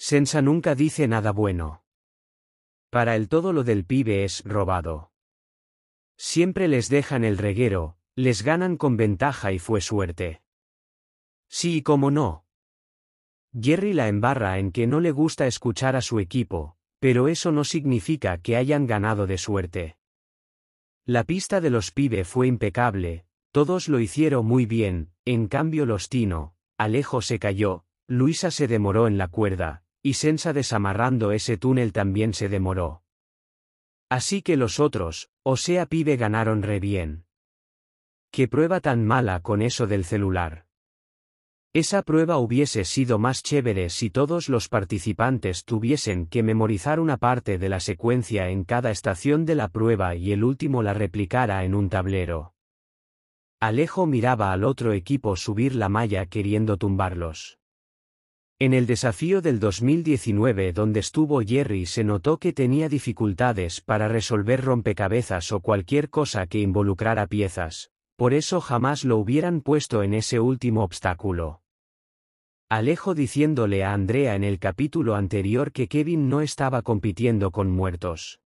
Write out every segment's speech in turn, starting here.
Sensa nunca dice nada bueno. Para el todo lo del pibe es robado. Siempre les dejan el reguero, les ganan con ventaja y fue suerte. Sí y cómo no. Jerry la embarra en que no le gusta escuchar a su equipo, pero eso no significa que hayan ganado de suerte. La pista de los pibe fue impecable, todos lo hicieron muy bien, en cambio los Tino, Alejo se cayó, Luisa se demoró en la cuerda, y Sensa desamarrando ese túnel también se demoró. Así que los otros, o sea pibe ganaron re bien. Qué prueba tan mala con eso del celular. Esa prueba hubiese sido más chévere si todos los participantes tuviesen que memorizar una parte de la secuencia en cada estación de la prueba y el último la replicara en un tablero. Alejo miraba al otro equipo subir la malla queriendo tumbarlos. En el desafío del 2019 donde estuvo Jerry se notó que tenía dificultades para resolver rompecabezas o cualquier cosa que involucrara piezas, por eso jamás lo hubieran puesto en ese último obstáculo. Alejo diciéndole a Andrea en el capítulo anterior que Kevin no estaba compitiendo con muertos.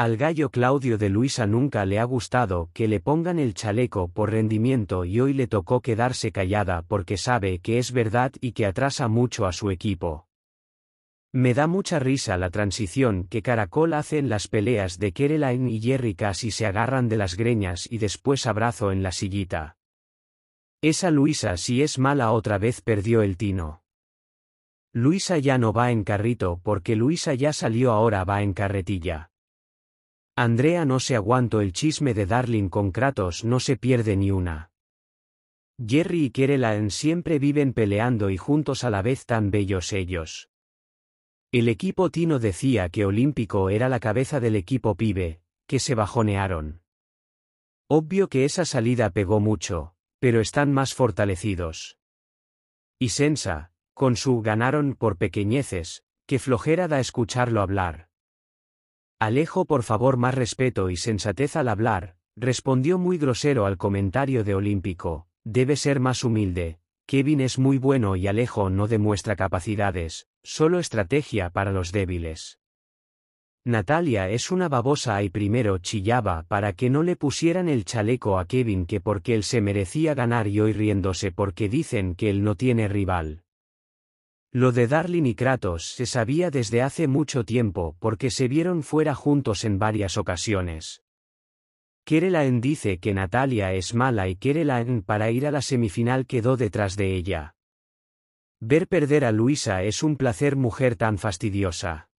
Al gallo Claudio de Luisa nunca le ha gustado que le pongan el chaleco por rendimiento y hoy le tocó quedarse callada porque sabe que es verdad y que atrasa mucho a su equipo. Me da mucha risa la transición que Caracol hace en las peleas de Kerelain y Jerry casi se agarran de las greñas y después abrazo en la sillita. Esa Luisa si es mala otra vez perdió el tino. Luisa ya no va en carrito porque Luisa ya salió ahora va en carretilla. Andrea no se aguanto el chisme de Darling con Kratos, no se pierde ni una. Jerry y Kerelan siempre viven peleando y juntos a la vez tan bellos ellos. El equipo Tino decía que Olímpico era la cabeza del equipo pibe, que se bajonearon. Obvio que esa salida pegó mucho, pero están más fortalecidos. Y Sensa, con su ganaron por pequeñeces, que flojera da escucharlo hablar. Alejo por favor más respeto y sensatez al hablar, respondió muy grosero al comentario de Olímpico, debe ser más humilde, Kevin es muy bueno y Alejo no demuestra capacidades, solo estrategia para los débiles. Natalia es una babosa y primero chillaba para que no le pusieran el chaleco a Kevin que porque él se merecía ganar y hoy riéndose porque dicen que él no tiene rival. Lo de Darling y Kratos se sabía desde hace mucho tiempo porque se vieron fuera juntos en varias ocasiones. Kerelaen dice que Natalia es mala y Kerelaen para ir a la semifinal quedó detrás de ella. Ver perder a Luisa es un placer mujer tan fastidiosa.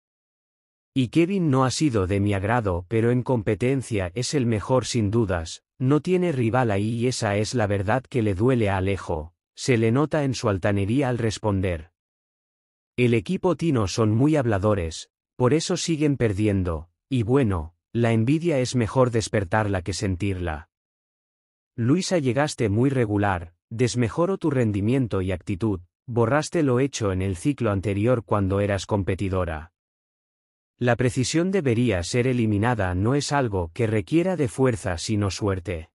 Y Kevin no ha sido de mi agrado, pero en competencia es el mejor sin dudas, no tiene rival ahí y esa es la verdad que le duele a Alejo, se le nota en su altanería al responder. El equipo Tino son muy habladores, por eso siguen perdiendo, y bueno, la envidia es mejor despertarla que sentirla. Luisa llegaste muy regular, desmejoró tu rendimiento y actitud, borraste lo hecho en el ciclo anterior cuando eras competidora. La precisión debería ser eliminada no es algo que requiera de fuerza sino suerte.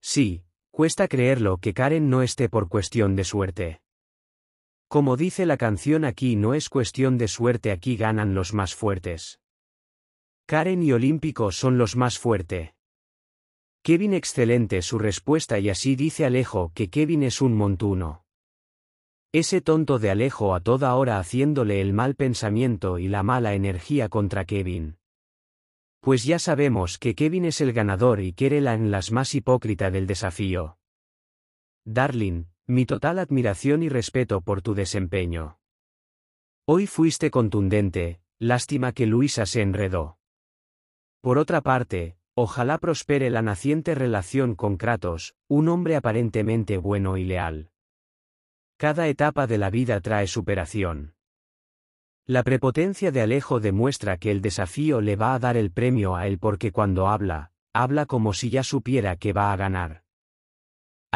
Sí, cuesta creerlo que Karen no esté por cuestión de suerte. Como dice la canción aquí no es cuestión de suerte aquí ganan los más fuertes. Karen y Olímpico son los más fuerte. Kevin excelente su respuesta y así dice Alejo que Kevin es un montuno. Ese tonto de Alejo a toda hora haciéndole el mal pensamiento y la mala energía contra Kevin. Pues ya sabemos que Kevin es el ganador y en las más hipócrita del desafío. Darling, mi total admiración y respeto por tu desempeño. Hoy fuiste contundente, lástima que Luisa se enredó. Por otra parte, ojalá prospere la naciente relación con Kratos, un hombre aparentemente bueno y leal. Cada etapa de la vida trae superación. La prepotencia de Alejo demuestra que el desafío le va a dar el premio a él porque cuando habla, habla como si ya supiera que va a ganar.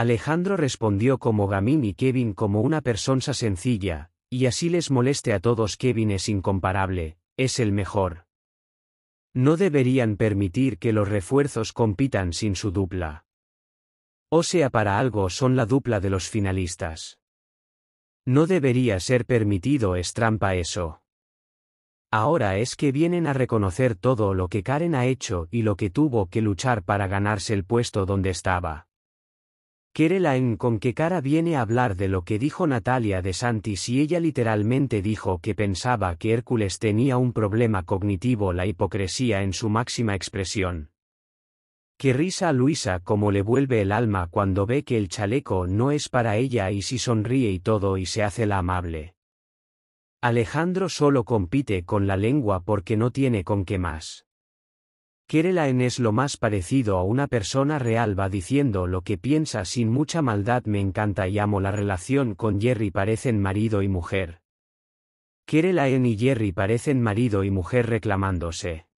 Alejandro respondió como Gamín y Kevin como una persona sencilla, y así les moleste a todos Kevin es incomparable, es el mejor. No deberían permitir que los refuerzos compitan sin su dupla. O sea, para algo son la dupla de los finalistas. No debería ser permitido estrampa eso. Ahora es que vienen a reconocer todo lo que Karen ha hecho y lo que tuvo que luchar para ganarse el puesto donde estaba en con qué cara viene a hablar de lo que dijo Natalia de Santi y ella literalmente dijo que pensaba que Hércules tenía un problema cognitivo la hipocresía en su máxima expresión. Que risa a Luisa como le vuelve el alma cuando ve que el chaleco no es para ella y si sonríe y todo y se hace la amable. Alejandro solo compite con la lengua porque no tiene con qué más. Kerelaen es lo más parecido a una persona real va diciendo lo que piensa sin mucha maldad me encanta y amo la relación con Jerry parecen marido y mujer. Kerelaen y Jerry parecen marido y mujer reclamándose.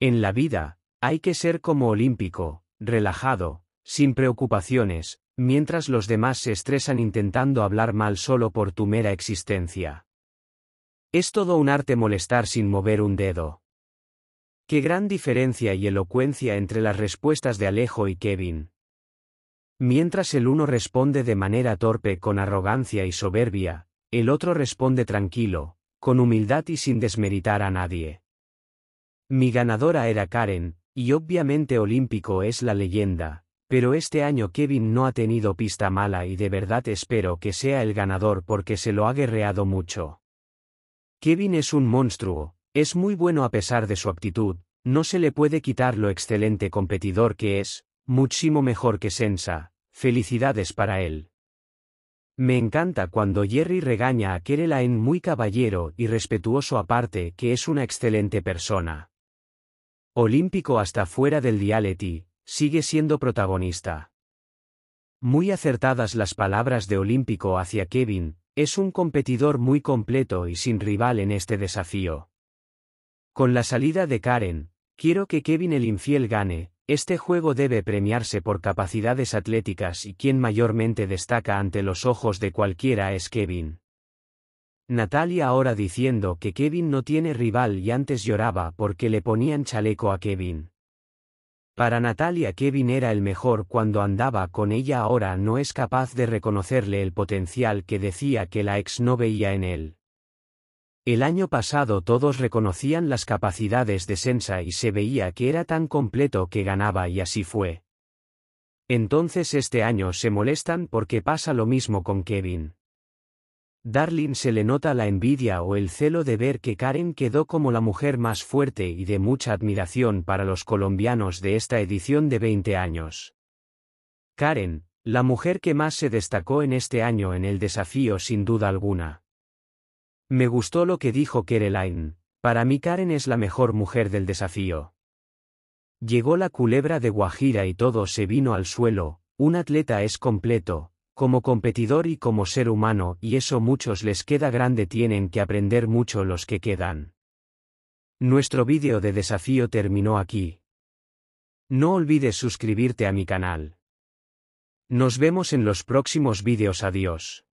En la vida, hay que ser como olímpico, relajado, sin preocupaciones, mientras los demás se estresan intentando hablar mal solo por tu mera existencia. Es todo un arte molestar sin mover un dedo. Qué gran diferencia y elocuencia entre las respuestas de Alejo y Kevin. Mientras el uno responde de manera torpe con arrogancia y soberbia, el otro responde tranquilo, con humildad y sin desmeritar a nadie. Mi ganadora era Karen, y obviamente Olímpico es la leyenda, pero este año Kevin no ha tenido pista mala y de verdad espero que sea el ganador porque se lo ha guerreado mucho. Kevin es un monstruo, es muy bueno a pesar de su actitud, no se le puede quitar lo excelente competidor que es, muchísimo mejor que Sensa, felicidades para él. Me encanta cuando Jerry regaña a Kerelain muy caballero y respetuoso aparte que es una excelente persona. Olímpico hasta fuera del dialeti, sigue siendo protagonista. Muy acertadas las palabras de Olímpico hacia Kevin, es un competidor muy completo y sin rival en este desafío. Con la salida de Karen, quiero que Kevin el infiel gane, este juego debe premiarse por capacidades atléticas y quien mayormente destaca ante los ojos de cualquiera es Kevin. Natalia ahora diciendo que Kevin no tiene rival y antes lloraba porque le ponían chaleco a Kevin. Para Natalia Kevin era el mejor cuando andaba con ella ahora no es capaz de reconocerle el potencial que decía que la ex no veía en él. El año pasado todos reconocían las capacidades de Sensa y se veía que era tan completo que ganaba y así fue. Entonces este año se molestan porque pasa lo mismo con Kevin. Darling se le nota la envidia o el celo de ver que Karen quedó como la mujer más fuerte y de mucha admiración para los colombianos de esta edición de 20 años. Karen, la mujer que más se destacó en este año en el desafío sin duda alguna. Me gustó lo que dijo Kerelain. Para mí Karen es la mejor mujer del desafío. Llegó la culebra de Guajira y todo se vino al suelo, un atleta es completo, como competidor y como ser humano y eso muchos les queda grande tienen que aprender mucho los que quedan. Nuestro vídeo de desafío terminó aquí. No olvides suscribirte a mi canal. Nos vemos en los próximos vídeos adiós.